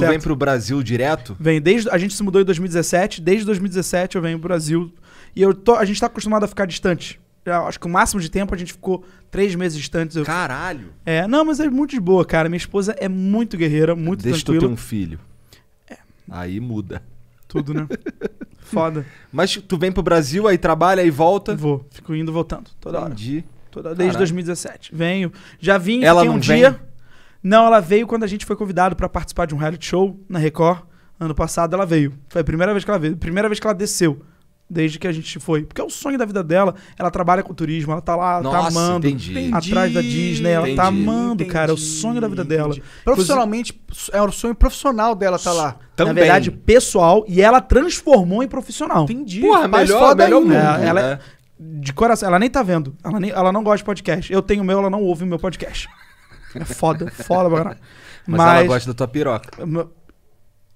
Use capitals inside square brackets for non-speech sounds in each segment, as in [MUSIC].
Certo. Vem pro Brasil direto? Vem, desde a gente se mudou em 2017, desde 2017 eu venho pro Brasil e eu tô, a gente tá acostumado a ficar distante. Eu acho que o máximo de tempo a gente ficou três meses distantes. Eu... Caralho! É, não, mas é muito de boa, cara. Minha esposa é muito guerreira, muito Deixa tranquila. Deixa tu ter um filho. É. Aí muda. Tudo, né? [LAUGHS] Foda. Mas tu vem pro Brasil, aí trabalha, aí volta? Vou. Fico indo e voltando. Toda Entendi. hora. Entendi. Toda, desde Caralho. 2017. Venho. Já vim, Ela fiquei um vem? dia... Não, ela veio quando a gente foi convidado para participar de um reality show na Record. Ano passado ela veio. Foi a primeira vez que ela veio. Primeira vez que ela desceu. Desde que a gente foi. Porque é o sonho da vida dela. Ela trabalha com turismo, ela tá lá, tá Nossa, tá amando. Entendi. Tá atrás da Disney, ela tá entendi, tá amando, entendi, cara. É o sonho da vida dela. Entendi. Profissionalmente, é o sonho profissional dela tá lá. Também. Na verdade, pessoal. E ela transformou em profissional. Entendi. Porra, Mas melhor, foda melhor mundo, é, ela, né? É, de coração, ela nem tá vendo. Ela, nem, ela não gosta de podcast. Eu tenho o meu, ela não ouve o meu podcast. É foda, foda pra caralho. Mas, [LAUGHS] Mas ela gosta da tua piroca.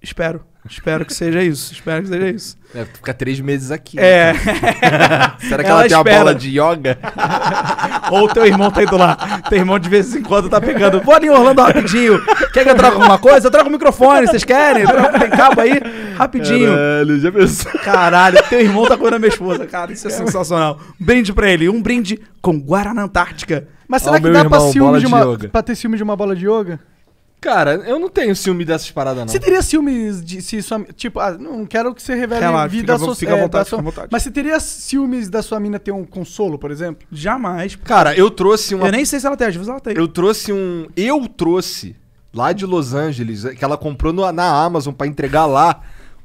Espero. Espero que seja isso. Espero que seja isso. É, tu fica três meses aqui. Né? É. [LAUGHS] Será que ela, Ela tem uma bola de yoga? [LAUGHS] Ou teu irmão tá indo lá. Teu irmão de vez em quando tá pegando. Vou ali em Orlando rapidinho. Quer que eu traga alguma coisa? Eu trago o microfone, vocês querem? Tem cabo aí? Rapidinho. Caralho, já pensou? Caralho, teu irmão tá comendo a minha esposa, cara. Isso é sensacional. Um brinde pra ele. Um brinde com Guaraná Antártica. Mas será que dá pra, ciúme de uma, pra ter ciúme de uma bola de yoga? Cara, eu não tenho ciúme dessas paradas, não. Você teria ciúmes de se sua. Tipo, ah, não quero que você revele Relaxa, vida fica so- fica à é, vontade, da sua- fica à vontade. Mas você teria ciúmes da sua mina ter um consolo, por exemplo? Jamais. Cara, eu trouxe uma Eu nem sei se ela tem, às vezes ela tem. Eu trouxe um. Eu trouxe lá de Los Angeles, que ela comprou no- na Amazon pra entregar lá.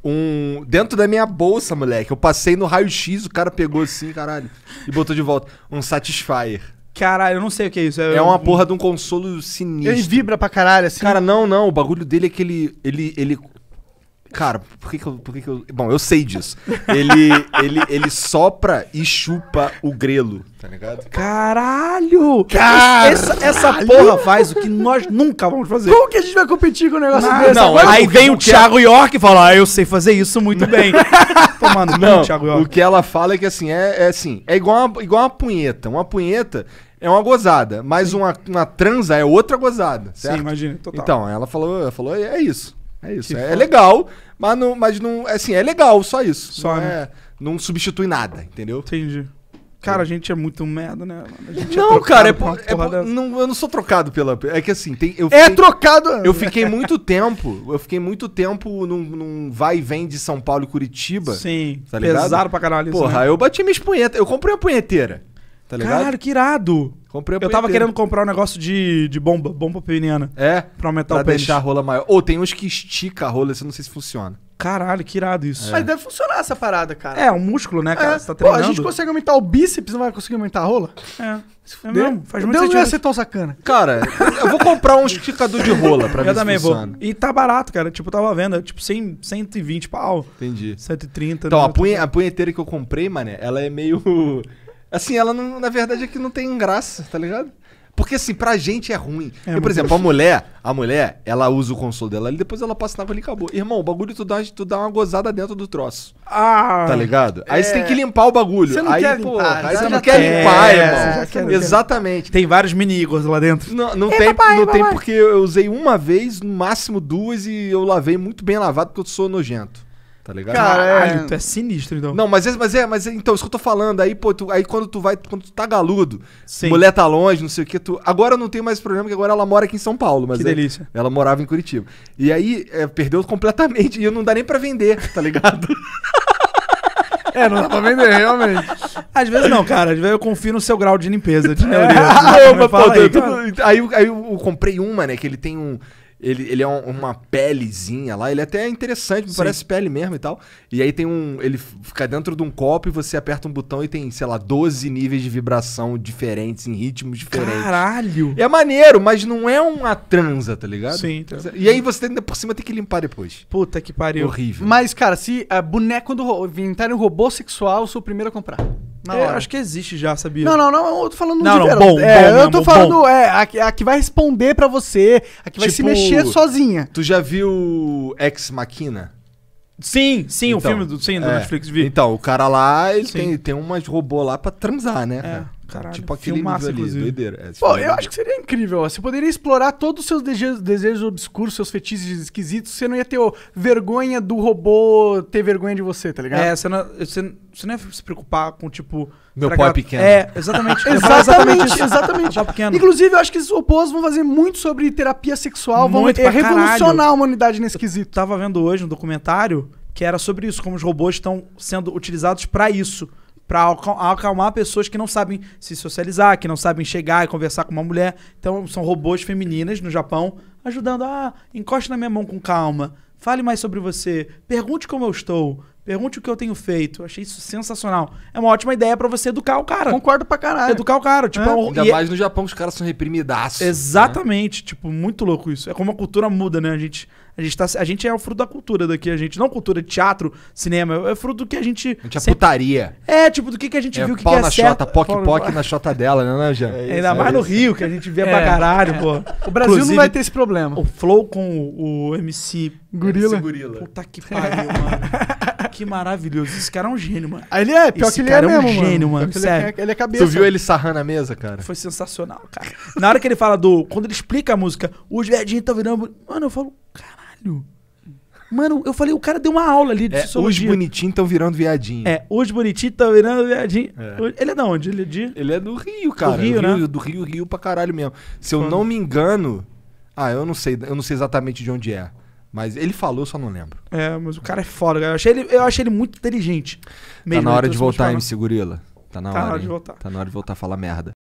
Um. Dentro da minha bolsa, moleque. Eu passei no raio-x, o cara pegou assim, caralho. E botou de volta. Um Satisfyer. Caralho, eu não sei o que é isso. É, é uma porra de um consolo sinistro. Ele vibra pra caralho, assim. Cara, não, não. O bagulho dele é que ele, ele, ele Cara, por que que eu, por que que eu... Bom, eu sei disso. Ele, ele, ele sopra e chupa o grelo, tá ligado? Caralho! Caralho! Essa, essa porra faz o que nós nunca vamos fazer. Como que a gente vai competir com um negócio Não, desse? não, aí vem o Thiago York e fala, ah, eu sei fazer isso muito bem. Tomando [LAUGHS] não, Thiago York. O que ela fala é que assim, é, é assim, é igual uma, igual uma punheta. Uma punheta é uma gozada, mas uma, uma transa é outra gozada, certo? Sim, imagina, total. Então, ela falou, ela falou, é, é isso. É isso. É, é, legal, mas não, mas não. É assim, é legal, só isso. Só, não, né? é, não substitui nada, entendeu? Entendi. Cara, a gente é muito merda, né? É não, é cara, é, por, é por, não, eu não sou trocado pela. É que assim, tem. Eu é trocado! Né? Eu fiquei muito tempo. Eu fiquei muito tempo num, num, vai e vem de São Paulo e Curitiba. Sim. Tá ligado? Pesado pra caralho. Porra, isso, né? eu bati minhas punhetas. Eu comprei uma punheteira. Tá ligado? Cara, que irado! Comprei Eu tava querendo comprar um negócio de, de bomba, bomba peniana. É? Pra aumentar pra o pênis. deixar a rola maior. Ou tem uns que estica a rola, eu não sei se funciona. Caralho, que irado isso. Mas deve funcionar essa parada, cara. É, um músculo, né, cara? É. Você tá Pô, a gente consegue aumentar o bíceps, não vai conseguir aumentar a rola? É. É mesmo? Faz muito Deus não ia ser tão sacana. Cara, eu vou comprar um esticador de rola pra ver Eu se também vou. E tá barato, cara. Tipo, tava vendo, é, tipo, 100, 120 pau. Entendi. 130. Então, né? a, punha a punheteira que eu comprei, mané, ela é meio. Assim, ela não, na verdade é que não tem graça, tá ligado? Porque assim, pra gente é ruim. É, Porque, por exemplo, a mulher, a mulher, ela usa o console dela ali, depois ela passa na ali e acabou. Irmão, o bagulho tu dá, tu dá uma gozada dentro do troço. Ah! Tá ligado? Aí é... você tem que limpar o bagulho. não aí, quer pô, limpar. Aí você não quer limpar, é, irmão. Você já quer, Exatamente. Tem vários mini lá dentro. Não, não Ei, tem, papai, não papai. tem porque eu usei uma vez, no máximo duas, e eu lavei muito bem lavado porque eu sou nojento. Tá ligado? Caralho, ah, é... tu é sinistro, então. Não, mas, é, mas é, mas é, então, isso que eu tô falando, aí, pô, tu, aí quando tu vai, quando tu tá galudo, Sim. mulher tá longe, não sei o que, tu. Agora não tenho mais problema, que agora ela mora aqui em São Paulo, mas. Que aí, é, delícia. Ela morava em Curitiba. E aí, é, perdeu completamente, e não dá nem pra vender, tá ligado? [LAUGHS] É, não dá pra vender, realmente. Às vezes não, cara. Às vezes eu confio no seu grau de limpeza, de neurismo. [LAUGHS] Ah, é, aí, aí, eu comprei uma, né? Que ele tem um. Ele, ele é um, uma pelezinha lá. Ele é até é interessante, Sim. parece pele mesmo e tal. E aí tem um. Ele fica dentro de um copo e você aperta um botão e tem, sei lá, 12 níveis de vibração diferentes, em ritmos diferentes. Caralho! É maneiro, mas não é uma transa, tá ligado? Sim. Tá. E aí você ainda por cima tem que limpar depois. Puta que pariu. Horrível. Mas, cara, se a é, boneco do. Inventarem um robô sexual, eu sou o primeiro a comprar. Na é, hora. Eu acho que existe já, sabia? Não, não, não, eu tô falando não, de não, verão. Bom, é, bom, eu tô mesmo, falando, bom. é, a, que- a que vai responder pra você, a que vai se tipo, mexer sozinha. Tu já viu Ex Machina? Sim, sim, o então, filme do, sim, do é. Netflix vi. Então, o cara lá, ele tem, tem umas robô lá pra transar, né? É. cara? Caralho, tipo aquele filmaço, ali, inclusive. doideira. É, Pô, tipo, é eu acho que seria incrível. Ó. Você poderia explorar todos os seus desejos, desejos obscuros, seus fetiches esquisitos. Você não ia ter ó, vergonha do robô ter vergonha de você, tá ligado? É, você não, você, você não ia se preocupar com, tipo... Meu pau é pequeno. É, exatamente. [LAUGHS] É exatamente, exatamente. É inclusive, eu acho que os robôs vão fazer muito sobre terapia sexual. Muito vão é, revolucionar caralho. a humanidade nesse quesito. Eu tava vendo hoje um documentário que era sobre isso, como os robôs estão sendo utilizados para isso para acalmar pessoas que não sabem se socializar, que não sabem chegar e conversar com uma mulher. Então, são robôs femininas no Japão ajudando. Ah, encoste na minha mão com calma. Fale mais sobre você. Pergunte como eu estou. Pergunte o que eu tenho feito. Eu achei isso sensacional. É uma ótima ideia para você educar o cara. Concordo pra caralho. Educar o cara. Tipo, é. é Ainda é- mais é... no Japão, os caras são reprimidaços. Né? Exatamente. Né? Tipo, muito louco isso. É como a cultura muda, né? A gente, a, gente tá, a gente é o fruto da cultura daqui. A gente não cultura de teatro, cinema. É fruto do que a gente... A gente é sempre... é putaria. É, tipo, do que, que a gente é, viu que, pau que é na certo. Xota, poc, [LAUGHS] na chota dela, né, né Jean? É Ainda mais no Rio, que a gente vê é, pra caralho, pô. O Brasil Inclusive, não vai ter esse problema. O Flow com o, o MC... Gorila. MC Gorila. Puta que pariu, [LAUGHS] mano que maravilhoso. Esse cara é um gênio, mano. Ah, ele é, pior Esse que ele é, é mesmo, um gênio, mano. mano sério. Ele é, ele é cabeça. Tu viu ele sarrando a mesa, cara? Foi sensacional, cara. Na hora que ele fala do. Quando ele explica a música, os verdinhos estão virando. Mano, eu falo, caralho. Mano, eu falei, o cara deu uma aula ali de é, sociologia. Os bonitinhos estão virando viadinho. É, os bonitinhos estão virando viadinho. É. Ele é da onde? Ele é de... Ele é do Rio, cara. Do Rio, do Rio, né? do Rio, Rio pra caralho mesmo. Se eu Quando? não me engano... Ah, eu não sei, eu não sei exatamente de onde é. Mas ele falou, só não lembro. É, mas o cara é foda, cara. Eu achei ele, eu achei ele muito inteligente. Tá mesmo, então tá, tá na hora de voltar, MC Gorila. Tá na tá hora, hora de voltar. Tá na hora de voltar a falar merda.